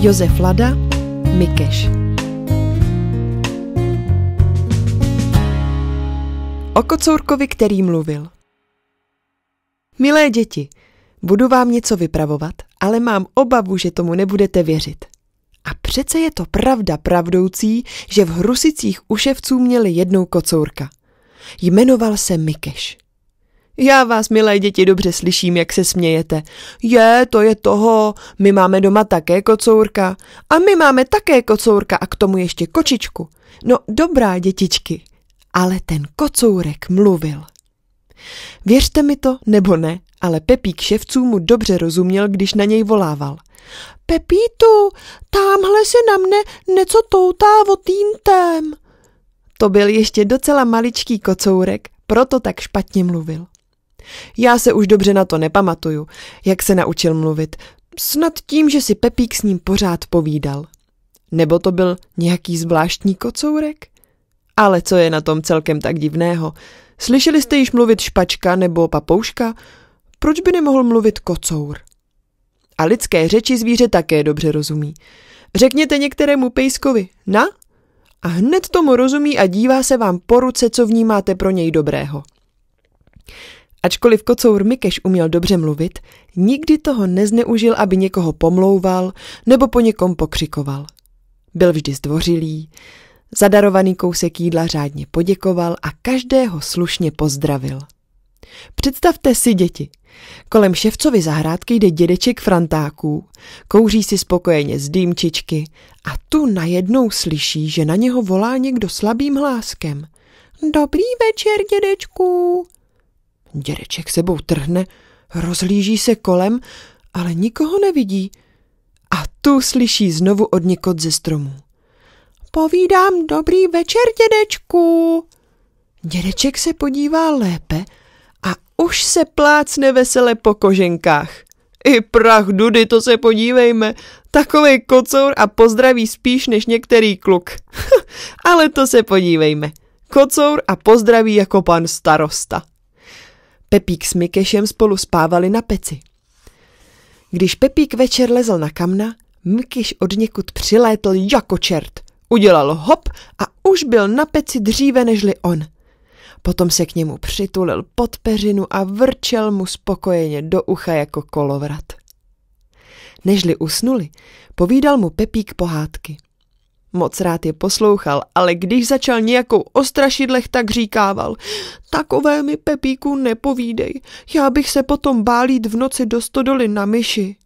Josef Lada, Mikeš. O kocourkovi, který mluvil. Milé děti, budu vám něco vypravovat, ale mám obavu, že tomu nebudete věřit. A přece je to pravda pravdoucí, že v Hrusicích uševců měli jednou kocourka. Jmenoval se Mikeš. Já vás, milé děti, dobře slyším, jak se smějete. Je, to je toho, my máme doma také kocourka. A my máme také kocourka a k tomu ještě kočičku. No dobrá, dětičky, ale ten kocourek mluvil. Věřte mi to nebo ne, ale Pepík ševců mu dobře rozuměl, když na něj volával. Pepítu, tamhle se na mne něco toutá votíntem. To byl ještě docela maličký kocourek, proto tak špatně mluvil. Já se už dobře na to nepamatuju, jak se naučil mluvit, snad tím, že si Pepík s ním pořád povídal. Nebo to byl nějaký zvláštní kocourek? Ale co je na tom celkem tak divného? Slyšeli jste již mluvit špačka nebo papouška? Proč by nemohl mluvit kocour? A lidské řeči zvíře také dobře rozumí. Řekněte některému pejskovi na a hned tomu rozumí a dívá se vám po ruce, co vnímáte pro něj dobrého. Ačkoliv kocour Mikeš uměl dobře mluvit, nikdy toho nezneužil, aby někoho pomlouval nebo po někom pokřikoval. Byl vždy zdvořilý, zadarovaný kousek jídla řádně poděkoval a každého slušně pozdravil. Představte si děti. Kolem ševcovy zahrádky jde dědeček Frantáků, kouří si spokojeně z dýmčičky a tu najednou slyší, že na něho volá někdo slabým hláskem. Dobrý večer, dědečku. Dědeček sebou trhne, rozlíží se kolem, ale nikoho nevidí. A tu slyší znovu od někud ze stromu. Povídám dobrý večer, dědečku. Dědeček se podívá lépe a už se plácne vesele po koženkách. I prach dudy, to se podívejme. Takovej kocour a pozdraví spíš než některý kluk. Ale to se podívejme. Kocour a pozdraví jako pan starosta. Pepík s Mikešem spolu spávali na peci. Když Pepík večer lezl na kamna, Mikiš od někud přilétl jako čert. Udělal hop a už byl na peci dříve nežli on. Potom se k němu přitulil pod peřinu a vrčel mu spokojeně do ucha jako kolovrat. Nežli usnuli, povídal mu Pepík pohádky – Moc rád je poslouchal, ale když začal nějakou o strašidlech, tak říkával Takové mi, Pepíku, nepovídej, já bych se potom bálít v noci do stodoly na myši.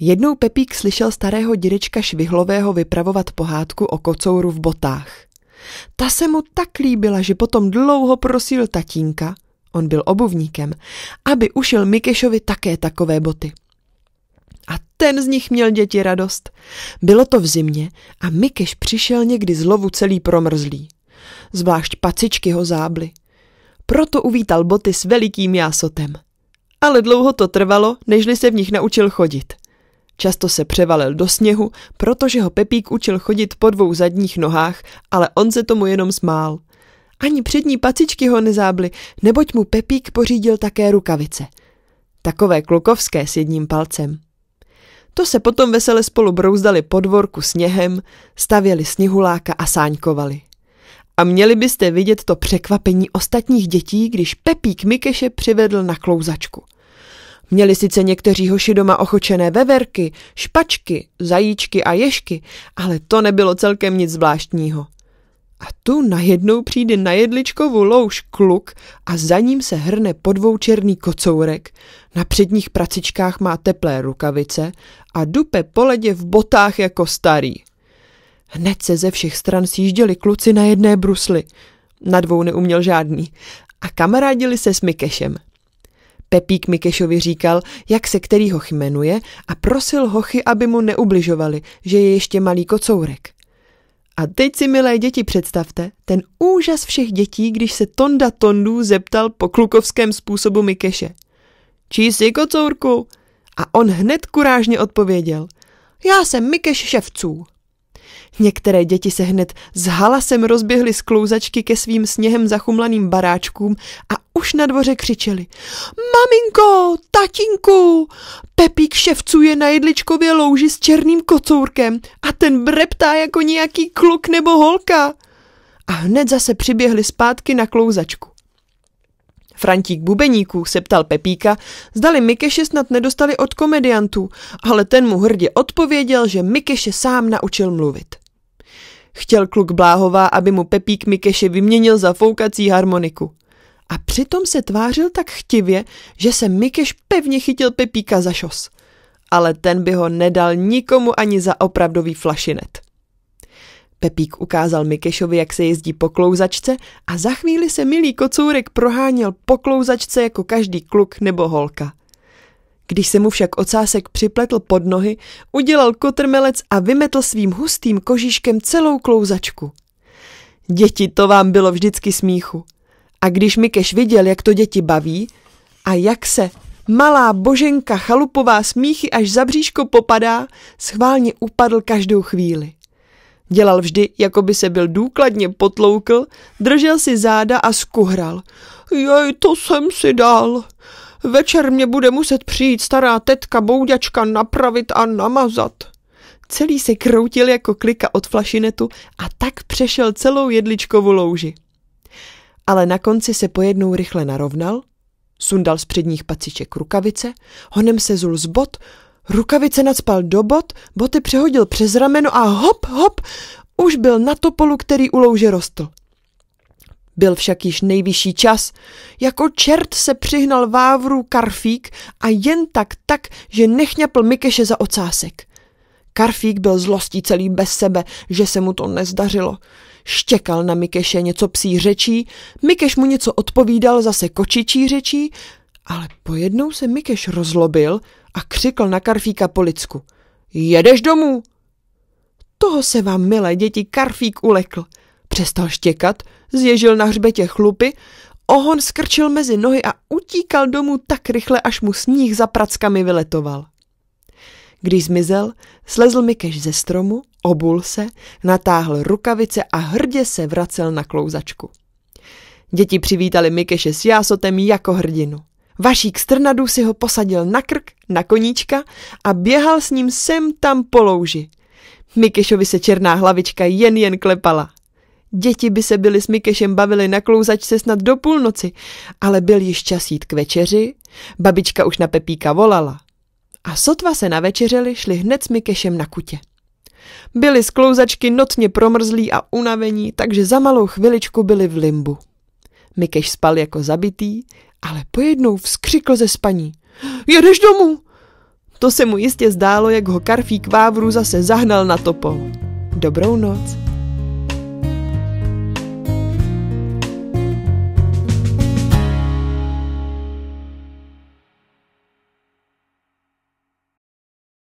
Jednou Pepík slyšel starého dědečka Švihlového vypravovat pohádku o kocouru v botách. Ta se mu tak líbila, že potom dlouho prosil tatínka, on byl obuvníkem, aby ušil Mikešovi také takové boty – a ten z nich měl děti radost. Bylo to v zimě a Mikeš přišel někdy z lovu celý promrzlý. Zvlášť pacičky ho zábly. Proto uvítal boty s velikým jásotem. Ale dlouho to trvalo, nežli se v nich naučil chodit. Často se převalil do sněhu, protože ho Pepík učil chodit po dvou zadních nohách, ale on se tomu jenom smál. Ani přední pacičky ho nezábly, neboť mu Pepík pořídil také rukavice. Takové klukovské s jedním palcem. To se potom vesele spolu brouzdali po dvorku sněhem, stavěli sněhuláka a sáňkovali. A měli byste vidět to překvapení ostatních dětí, když Pepík Mikeše přivedl na klouzačku. Měli sice někteří hoši doma ochočené veverky, špačky, zajíčky a ješky, ale to nebylo celkem nic zvláštního. A tu najednou přijde na jedličkovou louž kluk a za ním se hrne podvoučerný kocourek, na předních pracičkách má teplé rukavice a dupe po ledě v botách jako starý. Hned se ze všech stran sjížděli kluci na jedné brusli. Na dvou neuměl žádný. A kamarádili se s Mikešem. Pepík Mikešovi říkal, jak se kterýho chmenuje a prosil hochy, aby mu neubližovali, že je ještě malý kocourek. A teď si, milé děti, představte ten úžas všech dětí, když se Tonda Tondů zeptal po klukovském způsobu Mikeše. Čí jsi, kocourku? A on hned kurážně odpověděl. Já jsem Mikeš ševců. Některé děti se hned s halasem rozběhly z klouzačky ke svým sněhem zachumlaným baráčkům a už na dvoře křičeli. Maminko, tatinku, Pepík ševcuje na jedličkově louži s černým kocourkem a ten breptá jako nějaký kluk nebo holka. A hned zase přiběhli zpátky na klouzačku. Frantík Bubeníků se ptal Pepíka, zdali Mikeše snad nedostali od komediantů, ale ten mu hrdě odpověděl, že Mikeše sám naučil mluvit. Chtěl kluk Bláhová, aby mu Pepík Mikeše vyměnil za foukací harmoniku. A přitom se tvářil tak chtivě, že se Mikeš pevně chytil Pepíka za šos. Ale ten by ho nedal nikomu ani za opravdový flašinet. Pepík ukázal Mikešovi, jak se jezdí po klouzačce a za chvíli se milý kocourek proháněl po klouzačce jako každý kluk nebo holka. Když se mu však ocásek připletl pod nohy, udělal kotrmelec a vymetl svým hustým kožíškem celou klouzačku. Děti, to vám bylo vždycky smíchu. A když Mikeš viděl, jak to děti baví a jak se malá boženka chalupová smíchy až za bříško popadá, schválně upadl každou chvíli. Dělal vždy, jako by se byl důkladně potloukl, držel si záda a skuhral. Jej, to jsem si dal. Večer mě bude muset přijít stará tetka bouďačka napravit a namazat. Celý se kroutil jako klika od flašinetu a tak přešel celou jedličkovou louži. Ale na konci se pojednou rychle narovnal, sundal z předních paciček rukavice, honem se zul z bot, rukavice nadspal do bot, boty přehodil přes rameno a hop, hop, už byl na topolu, který u louže rostl. Byl však již nejvyšší čas. Jako čert se přihnal Vávru Karfík a jen tak tak, že nechňapl Mikeše za ocásek. Karfík byl zlostí celý bez sebe, že se mu to nezdařilo. Štěkal na Mikeše něco psí řečí, Mikeš mu něco odpovídal zase kočičí řečí, ale pojednou se Mikeš rozlobil a křikl na Karfíka po lidsku. Jedeš domů! Toho se vám, milé děti, Karfík ulekl – Přestal štěkat, zježil na hřbetě chlupy, ohon skrčil mezi nohy a utíkal domů tak rychle, až mu sníh za prackami vyletoval. Když zmizel, slezl Mikeš ze stromu, obul se, natáhl rukavice a hrdě se vracel na klouzačku. Děti přivítali Mikeše s jásotem jako hrdinu. Vašík Strnadu si ho posadil na krk, na koníčka a běhal s ním sem tam po louži. Mikešovi se černá hlavička jen jen klepala. Děti by se byly s Mikešem bavili na klouzačce snad do půlnoci, ale byl již čas jít k večeři, babička už na Pepíka volala. A sotva se na večeřeli šli hned s Mikešem na kutě. Byli z klouzačky notně promrzlí a unavení, takže za malou chviličku byli v limbu. Mikeš spal jako zabitý, ale pojednou vzkřikl ze spaní. Jedeš domů! To se mu jistě zdálo, jak ho karfík vávru zase zahnal na topol. Dobrou noc.